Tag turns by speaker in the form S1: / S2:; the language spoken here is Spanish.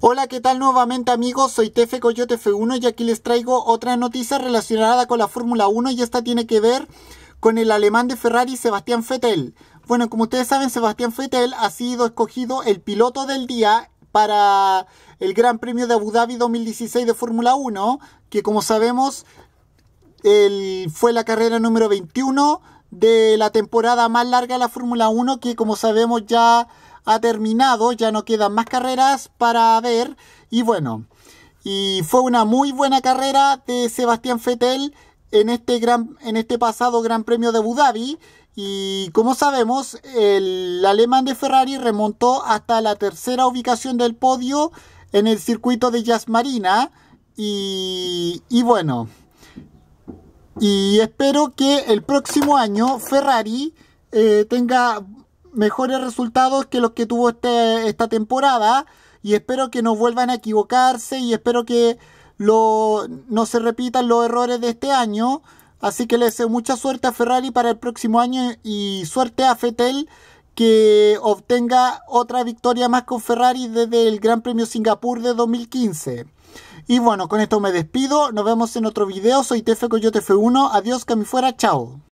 S1: Hola, ¿qué tal nuevamente amigos? Soy Tefe Coyote F1 y aquí les traigo otra noticia relacionada con la Fórmula 1 y esta tiene que ver con el alemán de Ferrari Sebastián Vettel. Bueno, como ustedes saben, Sebastián Vettel ha sido escogido el piloto del día para el Gran Premio de Abu Dhabi 2016 de Fórmula 1, que como sabemos fue la carrera número 21 de la temporada más larga de la Fórmula 1, que como sabemos ya ha terminado, ya no quedan más carreras para ver y bueno, y fue una muy buena carrera de Sebastián Fettel en este, gran, en este pasado Gran Premio de Abu Dhabi y como sabemos el alemán de Ferrari remontó hasta la tercera ubicación del podio en el circuito de Jazz Marina y, bueno y espero que el próximo año Ferrari eh, tenga mejores resultados que los que tuvo este, esta temporada y espero que no vuelvan a equivocarse y espero que no se repitan los errores de este año. Así que les deseo mucha suerte a Ferrari para el próximo año y suerte a Fetel que obtenga otra victoria más con Ferrari desde el Gran Premio Singapur de 2015. Y bueno, con esto me despido. Nos vemos en otro video. Soy Tefe Coyote F1. Adiós, que me fuera. Chao.